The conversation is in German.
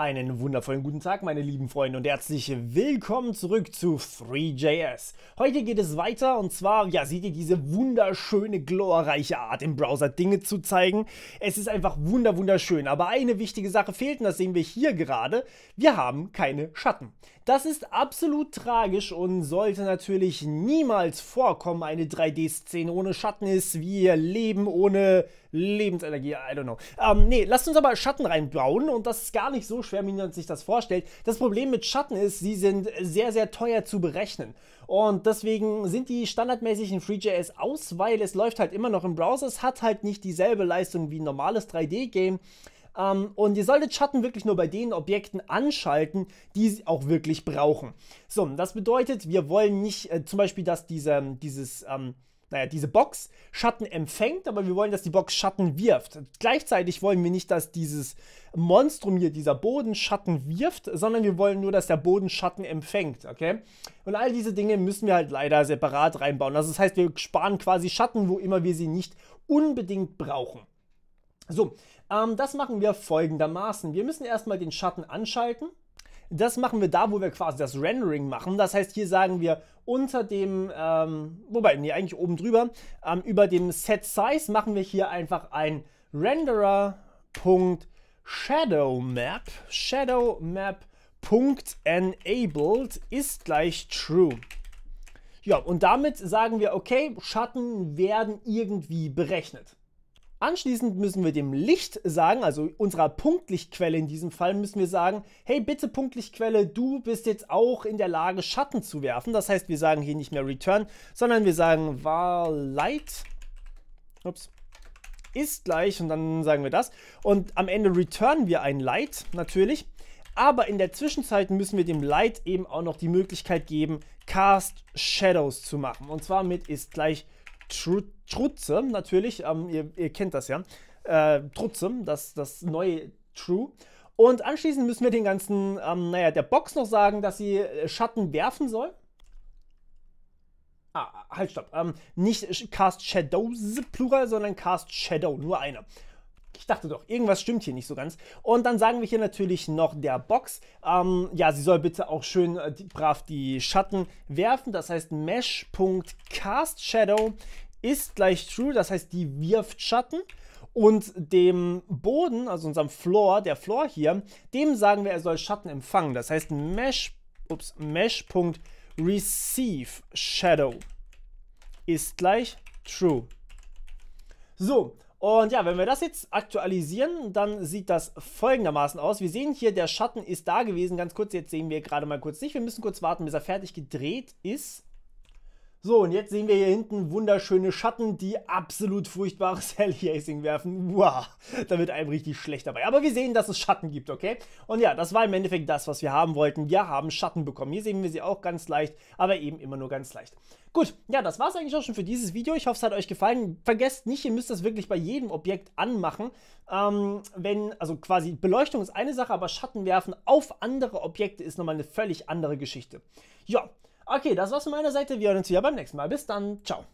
Einen wundervollen guten Tag, meine lieben Freunde, und herzlich willkommen zurück zu 3JS. Heute geht es weiter, und zwar, ja, seht ihr diese wunderschöne, glorreiche Art im Browser Dinge zu zeigen. Es ist einfach wunder wunderschön, aber eine wichtige Sache fehlt, und das sehen wir hier gerade, wir haben keine Schatten. Das ist absolut tragisch und sollte natürlich niemals vorkommen. Eine 3D-Szene ohne Schatten ist wie Leben ohne Lebensenergie, I don't know. Ähm, nee, lasst uns aber Schatten reinbauen, und das ist gar nicht so schwer man sich das vorstellt. Das Problem mit Schatten ist, sie sind sehr, sehr teuer zu berechnen. Und deswegen sind die standardmäßig in FreeJS aus, weil es läuft halt immer noch im Browser. Es hat halt nicht dieselbe Leistung wie ein normales 3D-Game. Um, ähm, und ihr solltet Schatten wirklich nur bei den Objekten anschalten, die sie auch wirklich brauchen. So, das bedeutet, wir wollen nicht äh, zum Beispiel, dass diese, ähm, dieses ähm, naja, diese Box Schatten empfängt, aber wir wollen, dass die Box Schatten wirft. Gleichzeitig wollen wir nicht, dass dieses Monstrum hier, dieser Boden Schatten wirft, sondern wir wollen nur, dass der Boden Schatten empfängt, okay? Und all diese Dinge müssen wir halt leider separat reinbauen. Also das heißt, wir sparen quasi Schatten, wo immer wir sie nicht unbedingt brauchen. So, ähm, das machen wir folgendermaßen. Wir müssen erstmal den Schatten anschalten. Das machen wir da, wo wir quasi das Rendering machen. Das heißt, hier sagen wir unter dem, ähm, wobei, nee, eigentlich oben drüber, ähm, über dem Set Size machen wir hier einfach ein Renderer.shadowMap, shadowMap.enabled ist gleich true. Ja, und damit sagen wir, okay, Schatten werden irgendwie berechnet. Anschließend müssen wir dem Licht sagen, also unserer Punktlichtquelle in diesem Fall, müssen wir sagen, hey bitte Punktlichtquelle, du bist jetzt auch in der Lage Schatten zu werfen. Das heißt, wir sagen hier nicht mehr Return, sondern wir sagen war light ups, ist gleich und dann sagen wir das. Und am Ende returnen wir ein light natürlich. Aber in der Zwischenzeit müssen wir dem Light eben auch noch die Möglichkeit geben, Cast Shadows zu machen. Und zwar mit ist gleich Tru Trutze, natürlich, ähm, ihr, ihr, kennt das ja. Äh, Trutze, das, das neue True. Und anschließend müssen wir den ganzen, ähm, naja, der Box noch sagen, dass sie äh, Schatten werfen soll. Ah, halt, stopp. Ähm, nicht Cast Shadows Plural, sondern Cast Shadow, nur eine ich dachte doch, irgendwas stimmt hier nicht so ganz. Und dann sagen wir hier natürlich noch der Box, ähm, ja, sie soll bitte auch schön äh, die, brav die Schatten werfen. Das heißt, mesh.castshadow ist gleich true, das heißt, die wirft Schatten. Und dem Boden, also unserem Floor, der Floor hier, dem sagen wir, er soll Schatten empfangen. Das heißt, mesh, ist gleich true. So, und ja, wenn wir das jetzt aktualisieren, dann sieht das folgendermaßen aus. Wir sehen hier, der Schatten ist da gewesen, ganz kurz, jetzt sehen wir gerade mal kurz nicht. Wir müssen kurz warten, bis er fertig gedreht ist. So, und jetzt sehen wir hier hinten wunderschöne Schatten, die absolut furchtbares Heliasing werfen. Wow, da wird einem richtig schlecht dabei. Aber wir sehen, dass es Schatten gibt, okay? Und ja, das war im Endeffekt das, was wir haben wollten. Wir haben Schatten bekommen. Hier sehen wir sie auch ganz leicht, aber eben immer nur ganz leicht. Gut, ja, das war es eigentlich auch schon für dieses Video. Ich hoffe, es hat euch gefallen. Vergesst nicht, ihr müsst das wirklich bei jedem Objekt anmachen. Ähm, wenn, also quasi Beleuchtung ist eine Sache, aber Schatten werfen auf andere Objekte ist nochmal eine völlig andere Geschichte. Ja, Okay, das war's von meiner Seite. Wir hören uns wieder beim nächsten Mal. Bis dann. Ciao.